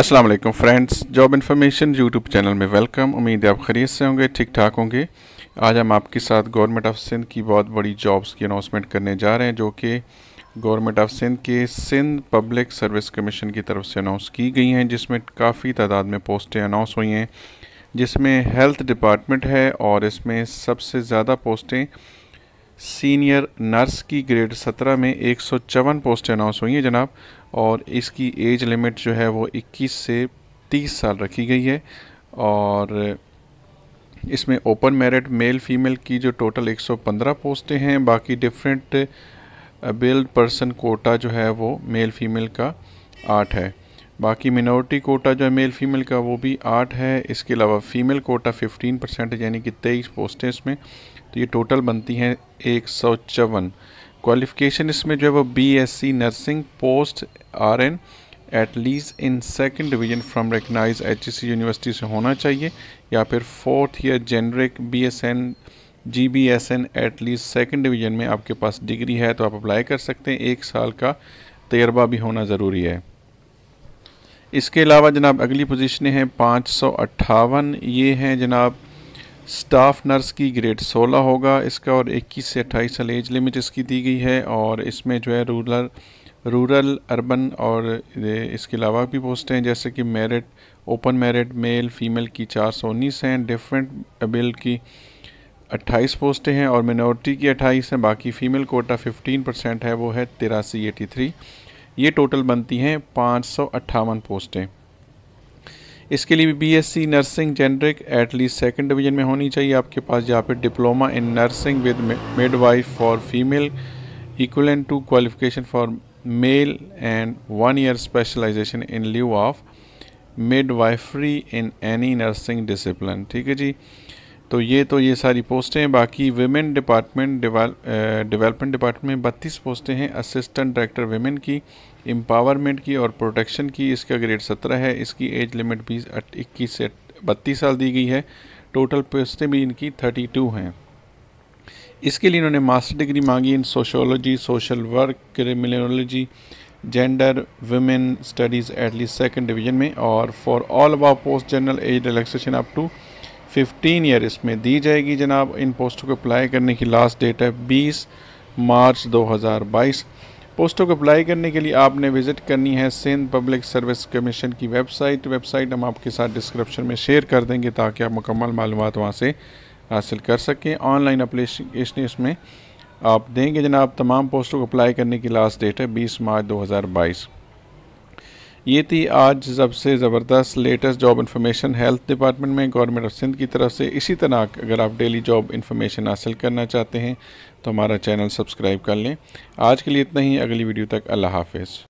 अस्सलाम वालेकुम friends job information YouTube channel में वेलकम उम्मीद है आप खरीद से होंगे ठीक ठाक होंगे आज हम आपके साथ गवर्नमेंट ऑफ सिंध की बहुत बड़ी जॉब्स की अनाउंसमेंट करने जा रहे हैं जो कि गवर्नमेंट ऑफ सिंध के सिंध पब्लिक सर्विस कमीशन की तरफ से अनाउंस की गई हैं जिसमें काफ़ी तादाद में पोस्टें अनाउंस हुई हैं जिसमें हेल्थ डिपार्टमेंट है और इसमें सबसे ज़्यादा पोस्टें सीनियर नर्स की ग्रेड सत्रह में एक पोस्टें अनाउंस हुई हैं जनाब और इसकी एज लिमिट जो है वो 21 से 30 साल रखी गई है और इसमें ओपन मेरिट मेल फीमेल की जो टोटल 115 पोस्टें हैं बाकी डिफरेंट बिल्ड पर्सन कोटा जो है वो मेल फीमेल का आठ है बाकी मिनोरिटी कोटा जो है मेल फीमेल का वो भी आठ है इसके अलावा फीमेल कोटा 15 परसेंट यानी कि तेईस पोस्टें इसमें तो ये टोटल बनती हैं एक सौ चौवन क्वालिफिकेशन इसमें जो है वो B S C nursing post R N at least in second division from recognised एच यूनिवर्सिटी से होना चाहिए या फिर fourth year generic B S N G B S N at least second division में आपके पास डिग्री है तो आप अप्लाई कर सकते हैं एक साल का तजर्बा भी होना ज़रूरी है इसके अलावा जनाब अगली पोजिशनें हैं पाँच सौ अट्ठावन ये हैं जनाब स्टाफ नर्स की ग्रेड 16 होगा इसका और 21 से 28 साल एज लिमिट इसकी दी गई है और इसमें जो है रूरल रूरल अर्बन और इसके अलावा भी पोस्टें हैं जैसे कि merit open merit male female की चार सौ उन्नीस हैं डिफरेंट बिल की 28 पोस्टें हैं और मिनोरिटी की 28 हैं बाकी फ़ीमेल कोटा 15 परसेंट है वो है तिरासी एटी थ्री ये टोटल बनती हैं पाँच सौ अट्ठावन पोस्टें इसके लिए भी BSc nursing generic at least second division में होनी चाहिए आपके पास जहाँ पे diploma in nursing with midwife for female equivalent to qualification for male and one year specialisation in lieu of midwifery in any nursing discipline ठीक है जी तो ये तो ये सारी पोस्टें हैं बाकी वेमेन डिपार्टमेंट डेवलपमेंट डिपार्टमेंट में बत्तीस पोस्टें हैं असिस्टेंट डायरेक्टर वेमेन की एम्पावरमेंट की और प्रोटेक्शन की इसका ग्रेड सत्रह है इसकी एज लिमिट बीस इक्कीस से बत्तीस साल दी गई है टोटल पोस्टें भी इनकी थर्टी टू हैं इसके लिए इन्होंने मास्टर डिग्री मांगी in sociology social work criminology gender women studies at least second division में और for all above post general age relaxation up to 15 year इसमें दी जाएगी जनाब इन पोस्टों को अप्लाई करने की लास्ट डेट है 20 मार्च 2022 पोस्टों को अप्लाई करने के लिए आपने विज़िट करनी है सिंध पब्लिक सर्विस कमीशन की वेबसाइट वेबसाइट हम आपके साथ डिस्क्रिप्शन में शेयर कर देंगे ताकि आप मुकम्मल मालूम वहाँ से हासिल कर सकें ऑनलाइन अप्लीकेशन इसमें आप देंगे जनाब तमाम पोस्टों को अप्लाई करने की लास्ट डेट है बीस मार्च दो ये थी आज सबसे ज़बरदस्त latest job information health department में गवर्नमेंट ऑफ सिंध की तरफ से इसी तरह अगर आप डेली जॉब इन्फॉर्मेशन हासिल करना चाहते हैं तो हमारा चैनल सब्सक्राइब कर लें आज के लिए इतना ही अगली वीडियो तक अल्लाह हाफिज़